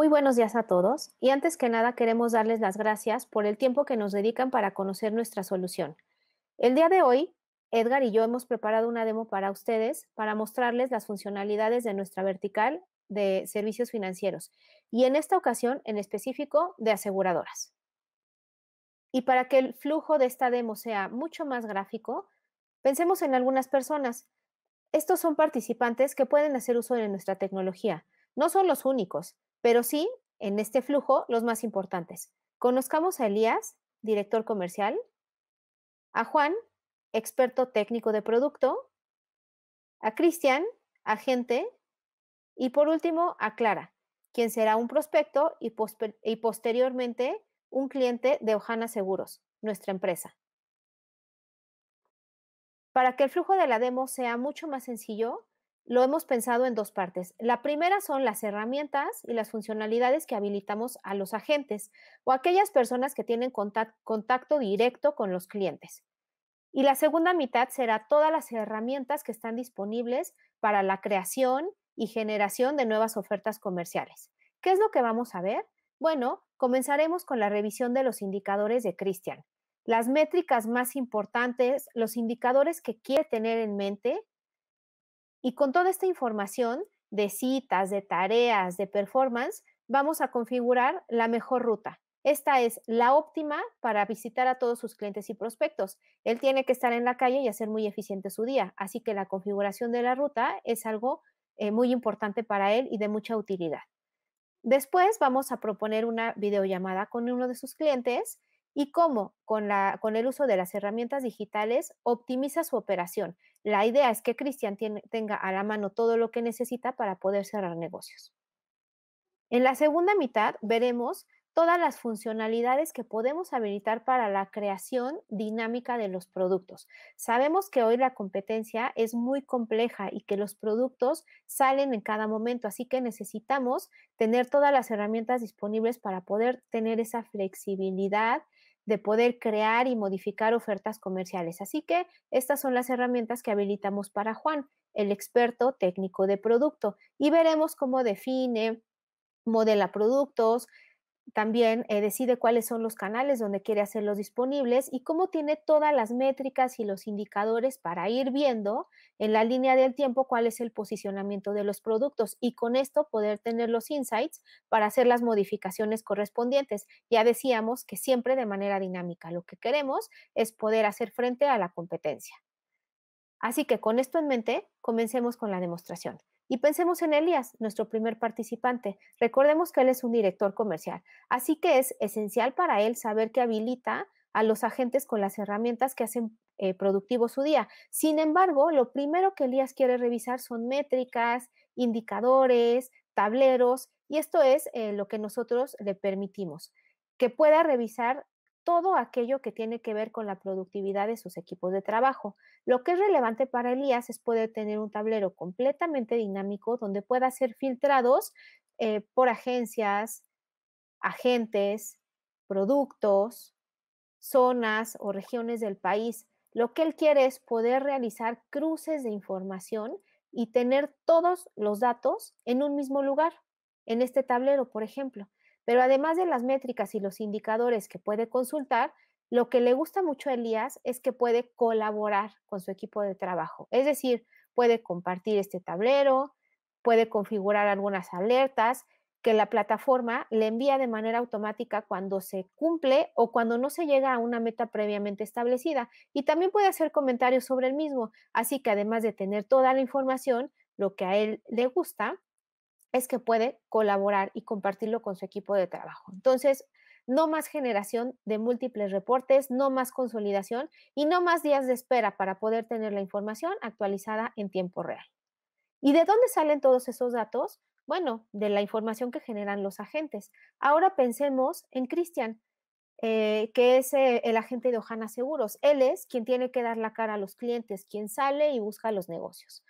Muy buenos días a todos y antes que nada queremos darles las gracias por el tiempo que nos dedican para conocer nuestra solución. El día de hoy, Edgar y yo hemos preparado una demo para ustedes para mostrarles las funcionalidades de nuestra vertical de servicios financieros y en esta ocasión en específico de aseguradoras. Y para que el flujo de esta demo sea mucho más gráfico, pensemos en algunas personas. Estos son participantes que pueden hacer uso de nuestra tecnología. No son los únicos, pero sí, en este flujo, los más importantes. Conozcamos a Elías, director comercial, a Juan, experto técnico de producto, a Cristian, agente, y por último a Clara, quien será un prospecto y, posteriormente un cliente de Ojana Seguros, nuestra empresa. Para que el flujo de la demo sea mucho más sencillo, lo hemos pensado en dos partes. La primera son las herramientas y las funcionalidades que habilitamos a los agentes o aquellas personas que tienen contacto directo con los clientes. Y la segunda mitad será todas las herramientas que están disponibles para la creación y generación de nuevas ofertas comerciales. ¿Qué es lo que vamos a ver? Bueno, comenzaremos con la revisión de los indicadores de Christian, las métricas más importantes, los indicadores que quiere tener en mente y con toda esta información de citas, de tareas, de performance, vamos a configurar la mejor ruta. Esta es la óptima para visitar a todos sus clientes y prospectos. Él tiene que estar en la calle y hacer muy eficiente su día, así que la configuración de la ruta es algo eh, muy importante para él y de mucha utilidad. Después vamos a proponer una videollamada con uno de sus clientes y cómo con, la, con el uso de las herramientas digitales optimiza su operación. La idea es que Cristian tenga a la mano todo lo que necesita para poder cerrar negocios. En la segunda mitad veremos todas las funcionalidades que podemos habilitar para la creación dinámica de los productos. Sabemos que hoy la competencia es muy compleja y que los productos salen en cada momento, así que necesitamos tener todas las herramientas disponibles para poder tener esa flexibilidad de poder crear y modificar ofertas comerciales. Así que estas son las herramientas que habilitamos para Juan, el experto técnico de producto, y veremos cómo define, modela productos, también eh, decide cuáles son los canales donde quiere hacerlos disponibles y cómo tiene todas las métricas y los indicadores para ir viendo en la línea del tiempo cuál es el posicionamiento de los productos y con esto poder tener los insights para hacer las modificaciones correspondientes. Ya decíamos que siempre de manera dinámica. Lo que queremos es poder hacer frente a la competencia. Así que con esto en mente, comencemos con la demostración. Y pensemos en Elías, nuestro primer participante. Recordemos que él es un director comercial, así que es esencial para él saber que habilita a los agentes con las herramientas que hacen eh, productivo su día. Sin embargo, lo primero que Elías quiere revisar son métricas, indicadores, tableros, y esto es eh, lo que nosotros le permitimos, que pueda revisar todo aquello que tiene que ver con la productividad de sus equipos de trabajo. Lo que es relevante para Elías es poder tener un tablero completamente dinámico donde pueda ser filtrados eh, por agencias, agentes, productos, zonas o regiones del país. Lo que él quiere es poder realizar cruces de información y tener todos los datos en un mismo lugar, en este tablero, por ejemplo. Pero además de las métricas y los indicadores que puede consultar, lo que le gusta mucho a Elías es que puede colaborar con su equipo de trabajo. Es decir, puede compartir este tablero, puede configurar algunas alertas que la plataforma le envía de manera automática cuando se cumple o cuando no se llega a una meta previamente establecida. Y también puede hacer comentarios sobre el mismo. Así que además de tener toda la información, lo que a él le gusta es que puede colaborar y compartirlo con su equipo de trabajo. Entonces, no más generación de múltiples reportes, no más consolidación y no más días de espera para poder tener la información actualizada en tiempo real. ¿Y de dónde salen todos esos datos? Bueno, de la información que generan los agentes. Ahora pensemos en Cristian, eh, que es eh, el agente de Ojana Seguros. Él es quien tiene que dar la cara a los clientes, quien sale y busca los negocios.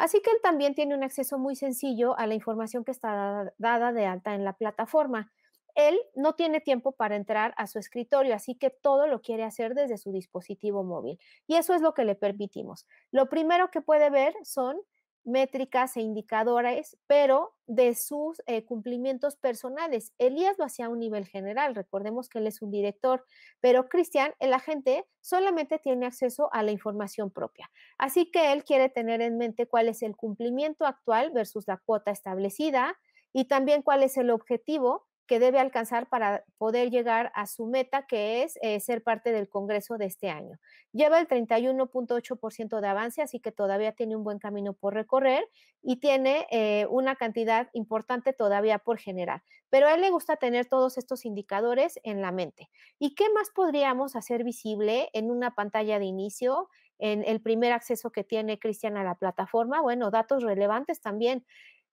Así que él también tiene un acceso muy sencillo a la información que está dada de alta en la plataforma. Él no tiene tiempo para entrar a su escritorio, así que todo lo quiere hacer desde su dispositivo móvil. Y eso es lo que le permitimos. Lo primero que puede ver son métricas e indicadores, pero de sus eh, cumplimientos personales. Elías lo hacía a un nivel general, recordemos que él es un director, pero Cristian, el agente, solamente tiene acceso a la información propia. Así que él quiere tener en mente cuál es el cumplimiento actual versus la cuota establecida y también cuál es el objetivo que debe alcanzar para poder llegar a su meta, que es eh, ser parte del Congreso de este año. Lleva el 31.8% de avance, así que todavía tiene un buen camino por recorrer y tiene eh, una cantidad importante todavía por generar. Pero a él le gusta tener todos estos indicadores en la mente. ¿Y qué más podríamos hacer visible en una pantalla de inicio, en el primer acceso que tiene Cristian a la plataforma? Bueno, datos relevantes también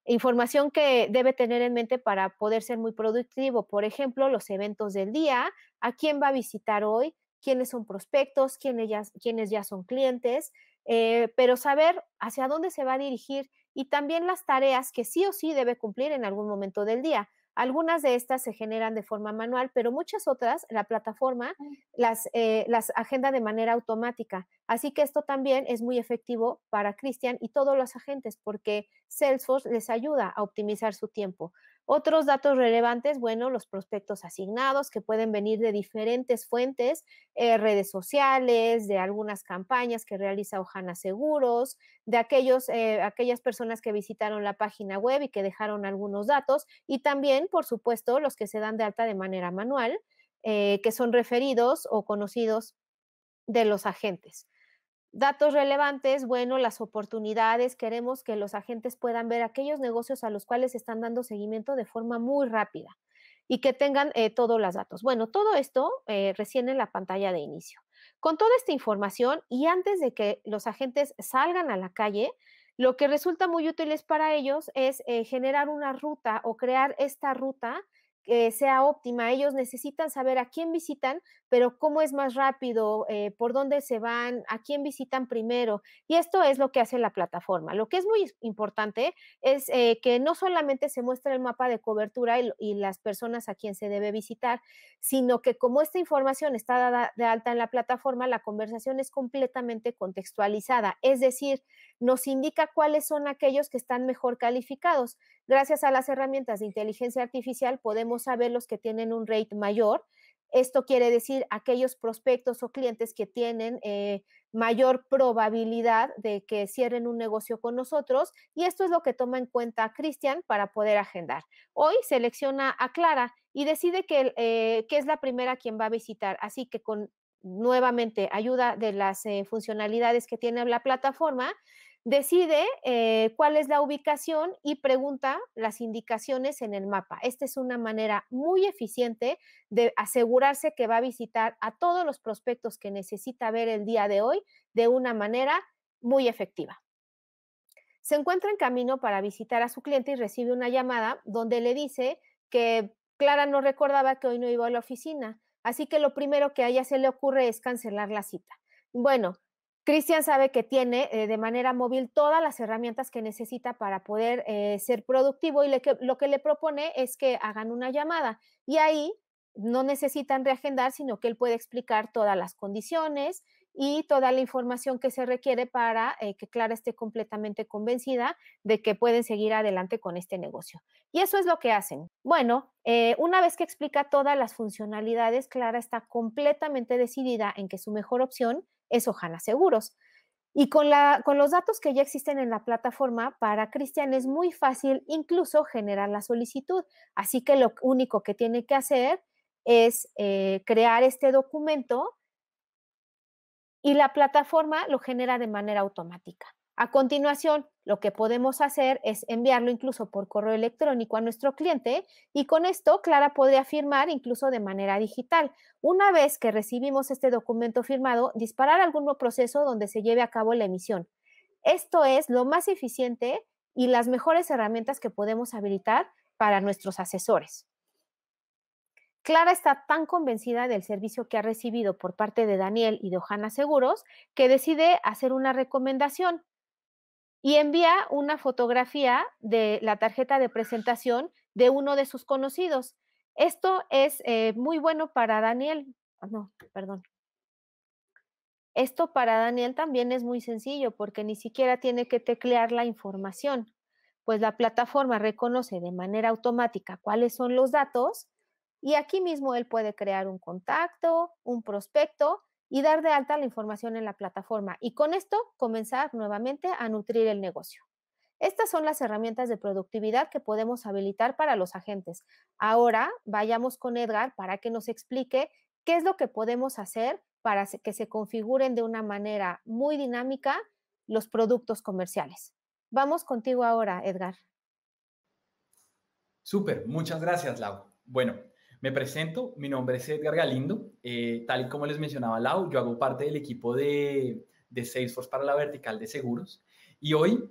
información que debe tener en mente para poder ser muy productivo. Por ejemplo, los eventos del día, a quién va a visitar hoy, quiénes son prospectos, quiénes ya, ya son clientes, eh, pero saber hacia dónde se va a dirigir y también las tareas que sí o sí debe cumplir en algún momento del día. Algunas de estas se generan de forma manual, pero muchas otras, la plataforma mm. las, eh, las agenda de manera automática. Así que esto también es muy efectivo para Cristian y todos los agentes porque Salesforce les ayuda a optimizar su tiempo. Otros datos relevantes, bueno, los prospectos asignados que pueden venir de diferentes fuentes, eh, redes sociales, de algunas campañas que realiza Ojana Seguros, de eh, aquellas personas que visitaron la página web y que dejaron algunos datos, y también, por supuesto, los que se dan de alta de manera manual, eh, que son referidos o conocidos de los agentes. Datos relevantes, bueno, las oportunidades, queremos que los agentes puedan ver aquellos negocios a los cuales están dando seguimiento de forma muy rápida y que tengan eh, todos los datos. Bueno, todo esto eh, recién en la pantalla de inicio. Con toda esta información y antes de que los agentes salgan a la calle, lo que resulta muy útil para ellos es eh, generar una ruta o crear esta ruta sea óptima. Ellos necesitan saber a quién visitan, pero cómo es más rápido, eh, por dónde se van, a quién visitan primero. Y esto es lo que hace la plataforma. Lo que es muy importante es eh, que no solamente se muestra el mapa de cobertura y, las personas a quien se debe visitar, sino que como esta información está dada de alta en la plataforma, la conversación es completamente contextualizada. Es decir, nos indica cuáles son aquellos que están mejor calificados. Gracias a las herramientas de inteligencia artificial podemos saber los que tienen un rate mayor. Esto quiere decir aquellos prospectos o clientes que tienen eh, mayor probabilidad de que cierren un negocio con nosotros y esto es lo que toma en cuenta Cristian para poder agendar. Hoy selecciona a Clara y decide que, eh, que es la primera quien va a visitar, así que con nuevamente ayuda de las eh, funcionalidades que tiene la plataforma, decide eh, cuál es la ubicación y pregunta las indicaciones en el mapa. Esta es una manera muy eficiente de asegurarse que va a visitar a todos los prospectos que necesita ver el día de hoy de una manera muy efectiva. Se encuentra en camino para visitar a su cliente y recibe una llamada donde le dice que Clara no recordaba que hoy no iba a la oficina, así que lo primero que a ella se le ocurre es cancelar la cita. Bueno, Cristian sabe que tiene eh, de manera móvil todas las herramientas que necesita para poder eh, ser productivo y lo que le propone es que hagan una llamada y ahí no necesitan reagendar, sino que él puede explicar todas las condiciones y toda la información que se requiere para eh, que Clara esté completamente convencida de que pueden seguir adelante con este negocio. Y eso es lo que hacen. Bueno, una vez que explica todas las funcionalidades, Clara está completamente decidida en que su mejor opción es Ojana Seguros. Y con, la, con los datos que ya existen en la plataforma, para Cristian es muy fácil incluso generar la solicitud. Así que lo único que tiene que hacer es eh, crear este documento y la plataforma lo genera de manera automática. A continuación, lo que podemos hacer es enviarlo incluso por correo electrónico a nuestro cliente y con esto Clara podría firmar incluso de manera digital. Una vez que recibimos este documento firmado, disparar algún proceso donde se lleve a cabo la emisión. Esto es lo más eficiente y las mejores herramientas que podemos habilitar para nuestros asesores. Clara está tan convencida del servicio que ha recibido por parte de Daniel y de Ojana Seguros que decide hacer una recomendación y envía una fotografía de la tarjeta de presentación de uno de sus conocidos. Esto es eh, muy bueno para Daniel. Ah, no, perdón. Esto para Daniel también es muy sencillo porque ni siquiera tiene que teclear la información, pues la plataforma reconoce de manera automática cuáles son los datos y aquí mismo él puede crear un contacto, un prospecto y dar de alta la información en la plataforma y con esto comenzar nuevamente a nutrir el negocio. Estas son las herramientas de productividad que podemos habilitar para los agentes. Ahora vayamos con Edgar para que nos explique qué es lo que podemos hacer para que se configuren de una manera muy dinámica los productos comerciales. Vamos contigo ahora, Edgar. Súper, muchas gracias, Lau. Bueno, me presento, mi nombre es Edgar Galindo. Eh, tal y como les mencionaba Lau, yo hago parte del equipo de, Salesforce para la vertical de seguros. Y hoy,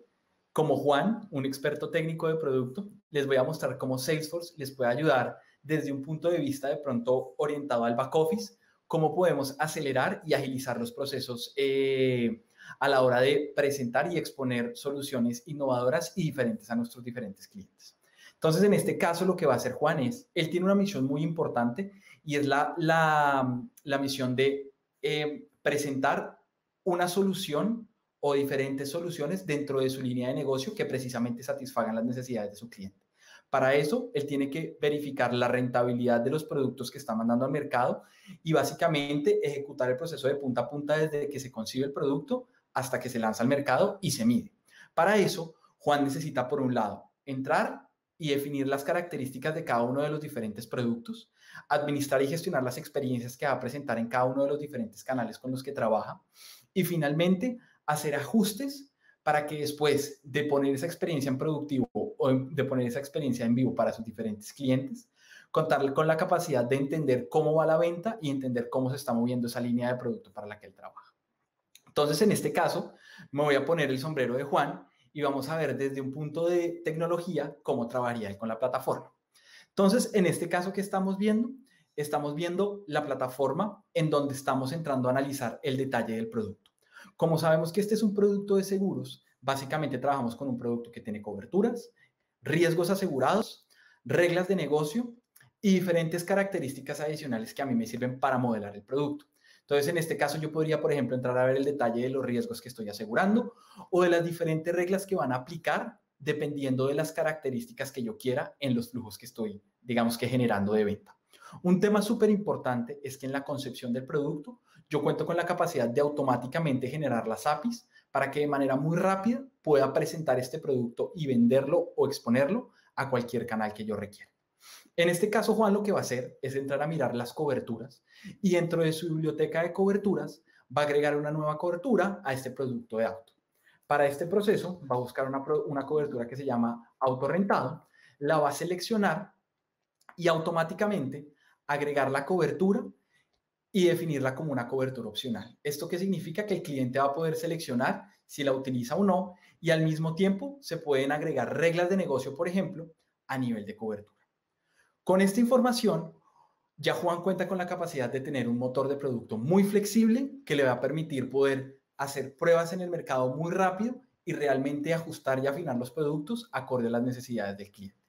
como Juan, un experto técnico de producto, les voy a mostrar cómo Salesforce les puede ayudar desde un punto de vista de pronto orientado al back office, cómo podemos acelerar y agilizar los procesos eh, a la hora de presentar y exponer soluciones innovadoras y diferentes a nuestros diferentes clientes. Entonces, en este caso, lo que va a hacer Juan es, él tiene una misión muy importante y es la, misión de eh, presentar una solución o diferentes soluciones dentro de su línea de negocio que precisamente satisfagan las necesidades de su cliente. Para eso, él tiene que verificar la rentabilidad de los productos que está mandando al mercado y básicamente ejecutar el proceso de punta a punta desde que se concibe el producto hasta que se lanza al mercado y se mide. Para eso, Juan necesita, por un lado, entrar y definir las características de cada uno de los diferentes productos, administrar y gestionar las experiencias que va a presentar en cada uno de los diferentes canales con los que trabaja y finalmente hacer ajustes para que después de poner esa experiencia en productivo o de poner esa experiencia en vivo para sus diferentes clientes, contar con la capacidad de entender cómo va la venta y entender cómo se está moviendo esa línea de producto para la que él trabaja. Entonces, en este caso, me voy a poner el sombrero de Juan y vamos a ver desde un punto de tecnología cómo trabajaría él con la plataforma. Entonces, en este caso que estamos viendo, estamos viendo la plataforma en donde estamos entrando a analizar el detalle del producto. Como sabemos que este es un producto de seguros, básicamente trabajamos con un producto que tiene coberturas, riesgos asegurados, reglas de negocio y diferentes características adicionales que a mí me sirven para modelar el producto. Entonces, en este caso, yo podría, por ejemplo, entrar a ver el detalle de los riesgos que estoy asegurando o de las diferentes reglas que van a aplicar dependiendo de las características que yo quiera en los flujos que estoy, digamos que generando de venta. Un tema súper importante es que en la concepción del producto yo cuento con la capacidad de automáticamente generar las APIs para que de manera muy rápida pueda presentar este producto y venderlo o exponerlo a cualquier canal que yo requiera. En este caso, Juan lo que va a hacer es entrar a mirar las coberturas y dentro de su biblioteca de coberturas va a agregar una nueva cobertura a este producto de auto. Para este proceso va a buscar una, cobertura que se llama auto rentado, la va a seleccionar y automáticamente agregar la cobertura y definirla como una cobertura opcional. ¿Esto que significa? Que el cliente va a poder seleccionar si la utiliza o no y al mismo tiempo se pueden agregar reglas de negocio, por ejemplo, a nivel de cobertura. Con esta información, ya Juan cuenta con la capacidad de tener un motor de producto muy flexible que le va a permitir poder hacer pruebas en el mercado muy rápido y realmente ajustar y afinar los productos acorde a las necesidades del cliente.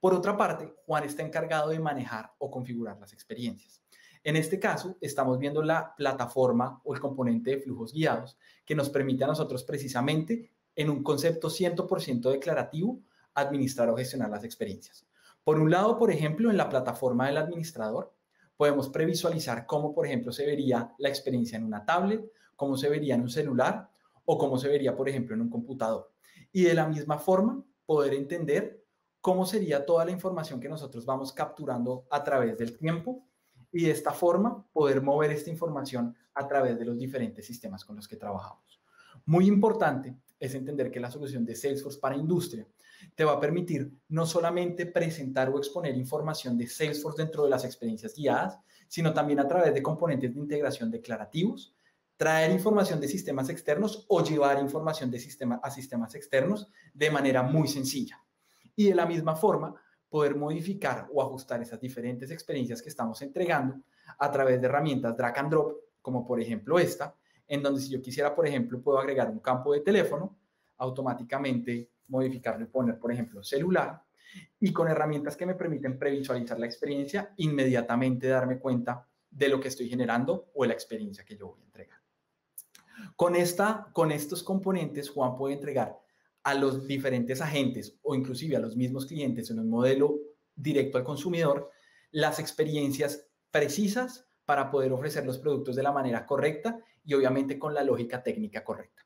Por otra parte, Juan está encargado de manejar o configurar las experiencias. En este caso, estamos viendo la plataforma o el componente de flujos guiados que nos permite a nosotros precisamente en un concepto 100% declarativo administrar o gestionar las experiencias. Por un lado, por ejemplo, en la plataforma del administrador, podemos previsualizar cómo, por ejemplo, se vería la experiencia en una tablet, cómo se vería en un celular o cómo se vería, por ejemplo, en un computador. Y de la misma forma, poder entender cómo sería toda la información que nosotros vamos capturando a través del tiempo y de esta forma poder mover esta información a través de los diferentes sistemas con los que trabajamos. Muy importante es entender que la solución de Salesforce para industria te va a permitir no solamente presentar o exponer información de Salesforce dentro de las experiencias guiadas, sino también a través de componentes de integración declarativos, traer información de sistemas externos o llevar información de a sistemas externos de manera muy sencilla. Y de la misma forma, poder modificar o ajustar esas diferentes experiencias que estamos entregando a través de herramientas drag and drop, como por ejemplo esta, en donde si yo quisiera, por ejemplo, puedo agregar un campo de teléfono, automáticamente modificarlo poner, por ejemplo, celular, y con herramientas que me permiten previsualizar la experiencia, inmediatamente darme cuenta de lo que estoy generando o la experiencia que yo voy a entregar. Con, esta, con estos componentes, Juan puede entregar a los diferentes agentes o inclusive a los mismos clientes en un modelo directo al consumidor las experiencias precisas para poder ofrecer los productos de la manera correcta y obviamente con la lógica técnica correcta.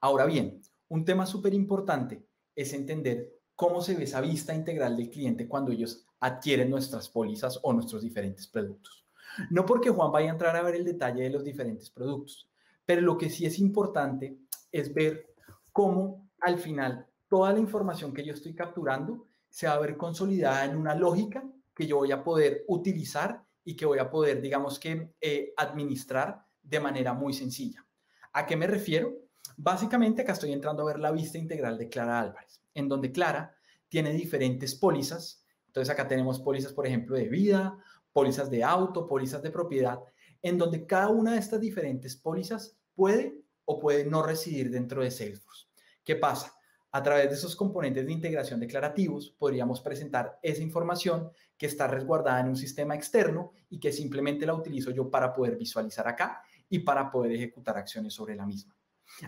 Ahora bien, un tema súper importante es entender cómo se ve esa vista integral del cliente cuando ellos adquieren nuestras pólizas o nuestros diferentes productos. No porque Juan vaya a entrar a ver el detalle de los diferentes productos, pero lo que sí es importante es ver cómo al final toda la información que yo estoy capturando se va a ver consolidada en una lógica que yo voy a poder utilizar y que voy a poder, digamos que, eh, administrar de manera muy sencilla. ¿A qué me refiero? Básicamente acá estoy entrando a ver la vista integral de Clara Álvarez, en donde Clara tiene diferentes pólizas. Entonces acá tenemos pólizas, por ejemplo, de vida, pólizas de auto, pólizas de propiedad, en donde cada una de estas diferentes pólizas puede o puede no residir dentro de Salesforce. ¿Qué pasa? A través de esos componentes de integración declarativos podríamos presentar esa información que está resguardada en un sistema externo y que simplemente la utilizo yo para poder visualizar acá y para poder ejecutar acciones sobre la misma.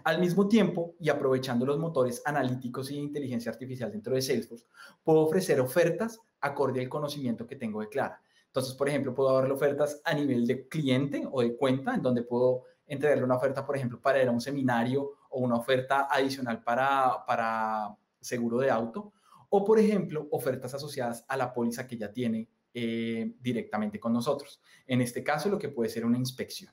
Al mismo tiempo, y aprovechando los motores analíticos y de inteligencia artificial dentro de Salesforce, puedo ofrecer ofertas acorde al conocimiento que tengo de Clara. Entonces, por ejemplo, puedo darle ofertas a nivel de cliente o de cuenta, en donde puedo entregarle una oferta, por ejemplo, para ir a un seminario o una oferta adicional para, seguro de auto, o por ejemplo, ofertas asociadas a la póliza que ya tiene eh, directamente con nosotros. En este caso, lo que puede ser una inspección.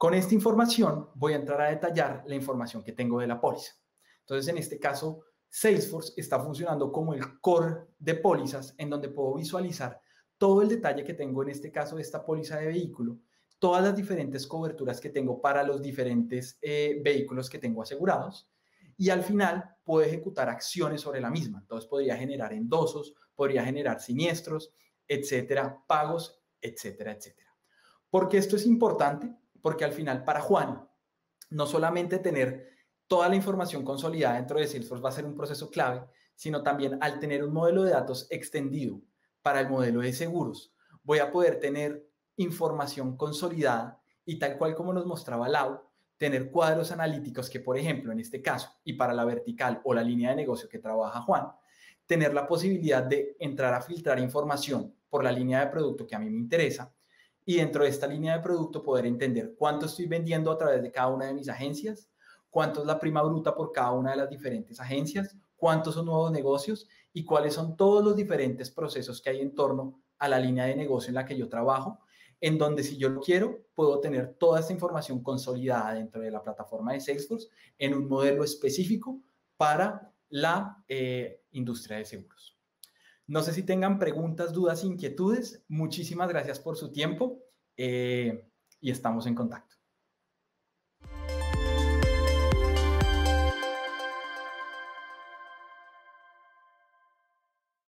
Con esta información voy a entrar a detallar la información que tengo de la póliza. Entonces, en este caso, Salesforce está funcionando como el core de pólizas en donde puedo visualizar todo el detalle que tengo en este caso de esta póliza de vehículo, todas las diferentes coberturas que tengo para los diferentes eh, vehículos que tengo asegurados y al final puedo ejecutar acciones sobre la misma. Entonces podría generar endosos, podría generar siniestros, etcétera, pagos, etcétera, etcétera. ¿Por qué esto es importante? porque al final para Juan, no solamente tener toda la información consolidada dentro de Salesforce va a ser un proceso clave, sino también al tener un modelo de datos extendido para el modelo de seguros, voy a poder tener información consolidada y tal cual como nos mostraba Lau, tener cuadros analíticos que, por ejemplo, en este caso, y para la vertical o la línea de negocio que trabaja Juan, tener la posibilidad de entrar a filtrar información por la línea de producto que a mí me interesa, y dentro de esta línea de producto poder entender cuánto estoy vendiendo a través de cada una de mis agencias, cuánto es la prima bruta por cada una de las diferentes agencias, cuántos son nuevos negocios y cuáles son todos los diferentes procesos que hay en torno a la línea de negocio en la que yo trabajo, en donde si yo lo quiero, puedo tener toda esta información consolidada dentro de la plataforma de Salesforce en un modelo específico para la eh, industria de seguros. No sé si tengan preguntas, dudas, inquietudes. Muchísimas gracias por su tiempo eh, y estamos en contacto.